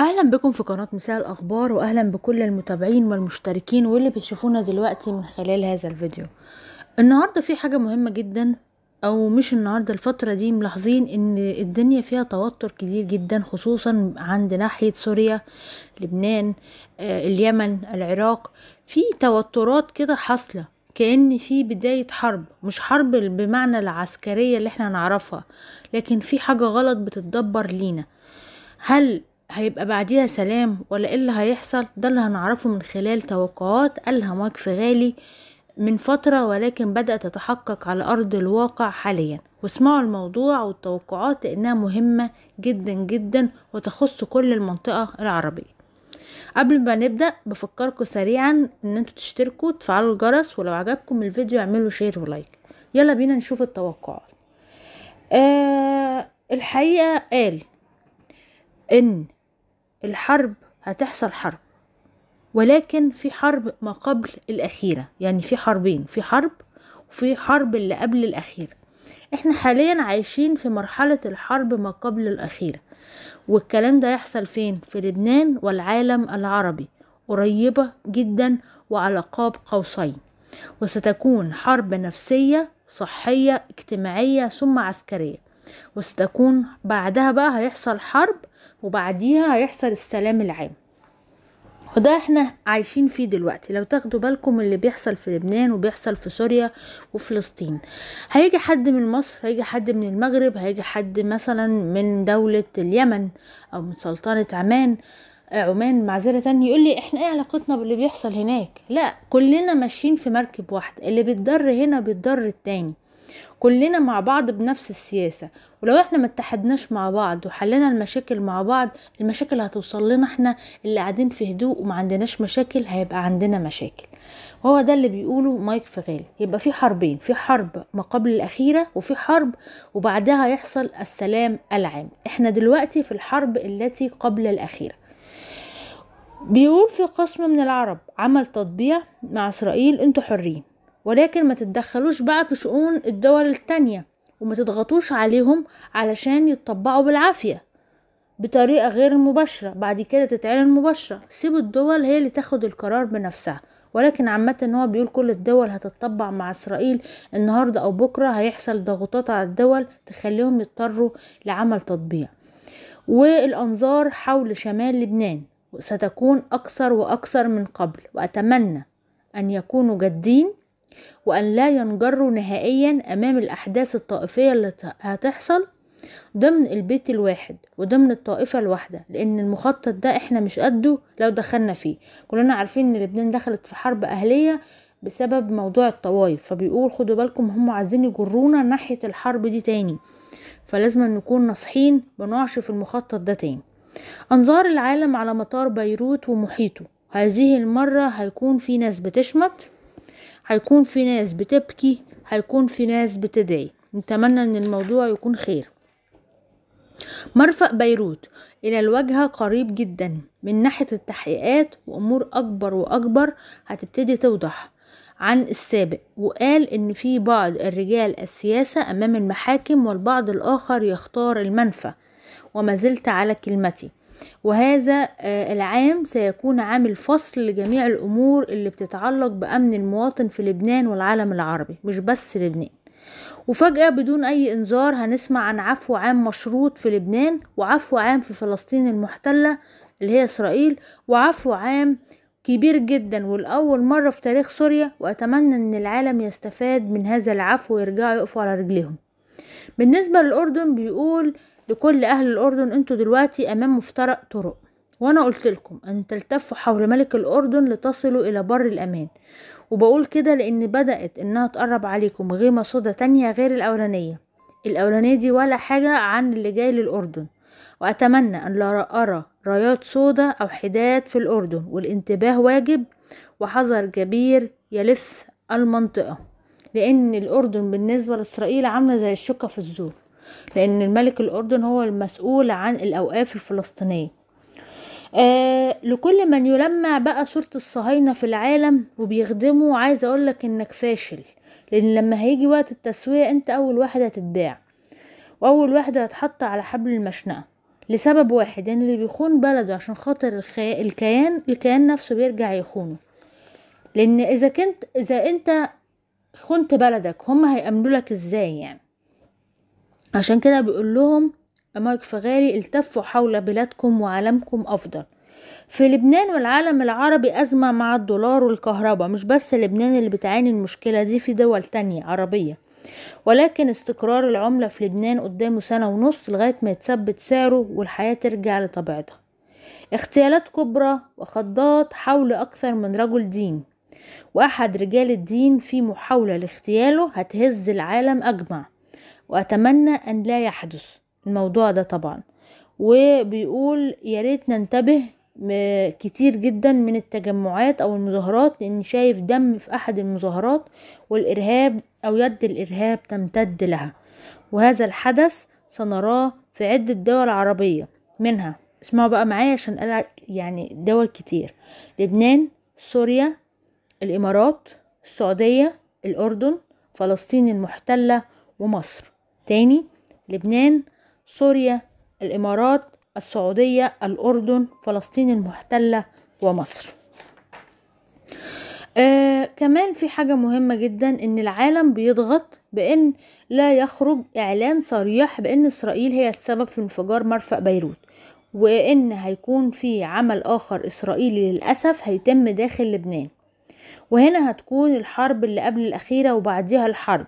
اهلا بكم في قناة مساء الاخبار واهلا بكل المتابعين والمشتركين واللي بيشوفونا دلوقتي من خلال هذا الفيديو النهاردة في حاجة مهمة جدا او مش النهاردة الفترة دي ملاحظين ان الدنيا فيها توتر كتير جدا خصوصا عند ناحية سوريا لبنان آه، اليمن العراق في توترات كده حاصلة كأن في بداية حرب مش حرب بمعنى العسكرية اللي احنا نعرفها لكن في حاجة غلط بتتدبر لينا هل هيبقى بعديها سلام ولا ايه اللي هيحصل ده اللي هنعرفه من خلال توقعات قالها مايك غالي من فترة ولكن بدأت تتحقق على أرض الواقع حاليا واسمعوا الموضوع والتوقعات لأنها مهمة جدا جدا وتخص كل المنطقة العربية قبل ما نبدأ بفكركم سريعا ان انتوا تشتركوا تفعلوا الجرس ولو عجبكم الفيديو اعملوا شير ولايك يلا بينا نشوف التوقعات آه الحقيقة قال ان الحرب هتحصل حرب ولكن في حرب ما قبل الأخيرة يعني في حربين في حرب وفي حرب اللي قبل الأخيرة احنا حاليا عايشين في مرحلة الحرب ما قبل الأخيرة والكلام ده يحصل فين في لبنان والعالم العربي قريبة جدا وعلى قاب قوسين وستكون حرب نفسية صحية اجتماعية ثم عسكرية وستكون بعدها بقى هيحصل حرب وبعديها هيحصل السلام العام وده احنا عايشين فيه دلوقتي لو تاخدوا بالكم اللي بيحصل في لبنان وبيحصل في سوريا وفلسطين هيجي حد من مصر هيجي حد من المغرب هيجي حد مثلا من دولة اليمن او من سلطنة عمان آه، عمان معذرة يقول لي احنا ايه علاقتنا باللي بيحصل هناك لا كلنا ماشيين في مركب واحد اللي بيتضر هنا بيتضر التاني كلنا مع بعض بنفس السياسة ولو احنا ما اتحدناش مع بعض وحلينا المشاكل مع بعض المشاكل هتوصل لنا احنا اللي قاعدين في هدوء وما عندناش مشاكل هيبقى عندنا مشاكل وهو ده اللي بيقوله مايك فغال يبقى في حربين في حرب ما قبل الأخيرة وفي حرب وبعدها يحصل السلام العام احنا دلوقتي في الحرب التي قبل الأخيرة بيقول في قسم من العرب عمل تطبيع مع إسرائيل انتوا حرين ولكن ما تتدخلوش بقى في شؤون الدول التانية وما تضغطوش عليهم علشان يتطبعوا بالعافية بطريقة غير مباشرة بعد كده تتعلن مباشرة سيبوا الدول هي اللي تاخد القرار بنفسها ولكن عامة ان هو بيقول كل الدول هتتطبع مع اسرائيل النهاردة او بكرة هيحصل ضغوطات على الدول تخليهم يضطروا لعمل تطبيع والانظار حول شمال لبنان ستكون اكثر واكثر من قبل واتمنى ان يكونوا جادين وأن لا ينجروا نهائيا أمام الأحداث الطائفية اللي هتحصل ضمن البيت الواحد وضمن الطائفة الواحدة لأن المخطط ده احنا مش قده لو دخلنا فيه كلنا عارفين ان لبنان دخلت في حرب أهلية بسبب موضوع الطوايف فبيقول خدوا بالكم هم عايزين يجرونا ناحية الحرب دي تاني فلازم نكون ناصحين بنعش في المخطط ده تاني أنظار العالم على مطار بيروت ومحيطه هذه المرة هيكون في ناس بتشمت هيكون في ناس بتبكي هيكون في ناس بتدعي نتمنى ان الموضوع يكون خير مرفأ بيروت إلى الواجهة قريب جدا من ناحية التحقيقات وأمور أكبر وأكبر هتبتدي توضح عن السابق وقال إن في بعض الرجال السياسة أمام المحاكم والبعض الآخر يختار المنفى وما زلت على كلمتي وهذا آه، العام سيكون عام الفصل لجميع الأمور اللي بتتعلق بأمن المواطن في لبنان والعالم العربي مش بس لبنان وفجأة بدون أي إنذار هنسمع عن عفو عام مشروط في لبنان وعفو عام في فلسطين المحتلة اللي هي إسرائيل وعفو عام كبير جدا والأول مرة في تاريخ سوريا وأتمنى أن العالم يستفاد من هذا العفو ويرجعوا يقفوا على رجليهم بالنسبة للأردن بيقول لكل أهل الأردن أنتوا دلوقتي أمام مفترق طرق وأنا قلت لكم أن تلتفوا حول ملك الأردن لتصلوا إلى بر الأمان وبقول كده لأن بدأت إنها تقرب عليكم غيمة صدى تانية غير الأولانية الأولانية دي ولا حاجة عن اللي جاي للأردن وأتمنى أن لا أرى رايات سودة أو حداد في الأردن والانتباه واجب وحذر كبير يلف المنطقة لأن الأردن بالنسبة لإسرائيل عاملة زي الشقة في الزور لأن الملك الأردن هو المسؤول عن الأوقاف الفلسطينية آه لكل من يلمع بقى صورة الصهاينة في العالم وبيخدمه عايز أقولك إنك فاشل لأن لما هيجي وقت التسوية أنت أول واحد هتتباع وأول واحد هتحط على حبل المشنقة لسبب واحد يعني اللي بيخون بلده عشان خاطر الخي... الكيان الكيان نفسه بيرجع يخونه لأن إذا كنت إذا أنت خنت بلدك هم هيأمنوا لك إزاي يعني عشان كده بيقول لهم مارك فغالي التفوا حول بلادكم وعالمكم أفضل في لبنان والعالم العربي أزمة مع الدولار والكهرباء مش بس لبنان اللي بتعاني المشكلة دي في دول تانية عربية ولكن استقرار العملة في لبنان قدامه سنة ونص لغاية ما يتثبت سعره والحياة ترجع لطبيعتها اغتيالات كبرى وخضات حول أكثر من رجل دين وأحد رجال الدين في محاولة لاغتياله هتهز العالم أجمع وأتمنى أن لا يحدث الموضوع ده طبعا وبيقول يا ريت ننتبه كتير جدا من التجمعات او المظاهرات لان شايف دم في احد المظاهرات والارهاب او يد الارهاب تمتد لها وهذا الحدث سنراه في عدة دول عربية منها اسمعوا بقى معايا عشان قال يعني دول كتير لبنان سوريا الامارات السعودية الاردن فلسطين المحتلة ومصر تاني لبنان سوريا الإمارات السعودية الأردن فلسطين المحتلة ومصر آه كمان في حاجة مهمة جدا ان العالم بيضغط بان لا يخرج اعلان صريح بان اسرائيل هي السبب في انفجار مرفأ بيروت وان هيكون في عمل اخر اسرائيلي للأسف هيتم داخل لبنان وهنا هتكون الحرب اللي قبل الاخيرة وبعديها الحرب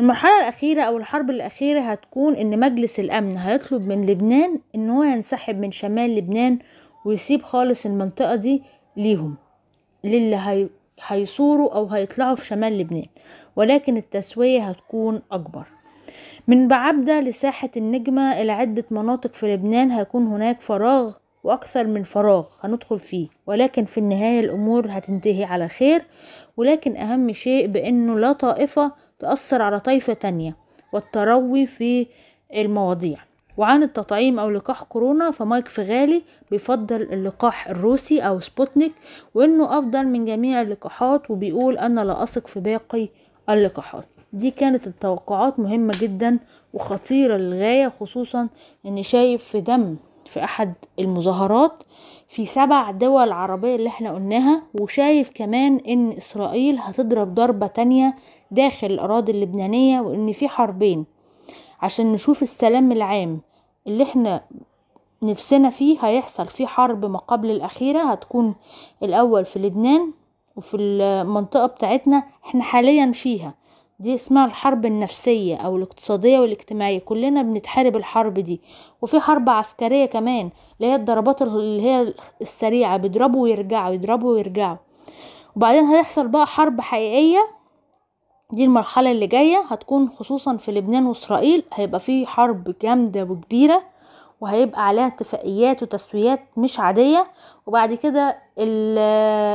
المرحلة الأخيرة أو الحرب الأخيرة هتكون إن مجلس الأمن هيطلب من لبنان إن هو ينسحب من شمال لبنان ويسيب خالص المنطقة دي ليهم للي هي... هيصوروا أو هيطلعوا في شمال لبنان ولكن التسوية هتكون أكبر من بعبدة لساحة النجمة إلى عدة مناطق في لبنان هيكون هناك فراغ وأكثر من فراغ هندخل فيه ولكن في النهاية الأمور هتنتهي على خير ولكن أهم شيء بأنه لا طائفة تأثر على طائفة تانية والتروي في المواضيع وعن التطعيم أو لقاح كورونا فمايك فغالي بيفضل اللقاح الروسي أو سبوتنيك وإنه أفضل من جميع اللقاحات وبيقول أنا لا أثق في باقي اللقاحات دي كانت التوقعات مهمة جدا وخطيرة للغاية خصوصا إني شايف في دم في أحد المظاهرات في سبع دول عربية اللي احنا قلناها وشايف كمان ان إسرائيل هتضرب ضربة تانية داخل الأراضي اللبنانية وان في حربين عشان نشوف السلام العام اللي احنا نفسنا فيه هيحصل فيه حرب ما قبل الأخيرة هتكون الأول في لبنان وفي المنطقة بتاعتنا احنا حاليا فيها دي اسمها الحرب النفسية أو الاقتصادية والاجتماعية كلنا بنتحارب الحرب دي وفي حرب عسكرية كمان اللي هي الضربات اللي هي السريعة بيضربوا ويرجعوا يضربوا ويرجعوا وبعدين هيحصل بقى حرب حقيقية دي المرحلة اللي جاية هتكون خصوصا في لبنان وإسرائيل هيبقى في حرب جامدة وكبيرة وهيبقى عليها اتفاقيات وتسويات مش عادية وبعد كده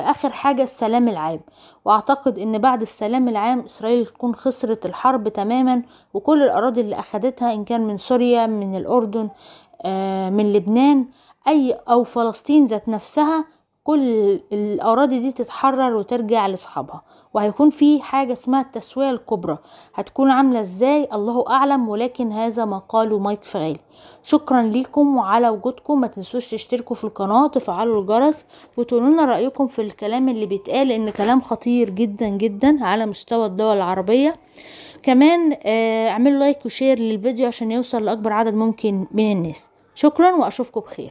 اخر حاجة السلام العام واعتقد ان بعد السلام العام اسرائيل تكون خسرت الحرب تماما وكل الاراضي اللي اخدتها ان كان من سوريا من الاردن آه، من لبنان اي او فلسطين ذات نفسها كل الاراضي دي تتحرر وترجع لصحابها وهيكون في حاجة اسمها التسوية الكبرى هتكون عاملة ازاي الله اعلم ولكن هذا ما قاله مايك فغالي شكرا ليكم وعلى وجودكم ما تنسوش تشتركوا في القناة وتفعلوا الجرس وتقولونا رأيكم في الكلام اللي بيتقال لان كلام خطير جدا جدا على مستوى الدول العربية كمان آه، اعملوا لايك وشير للفيديو عشان يوصل لاكبر عدد ممكن من الناس شكرا واشوفكم بخير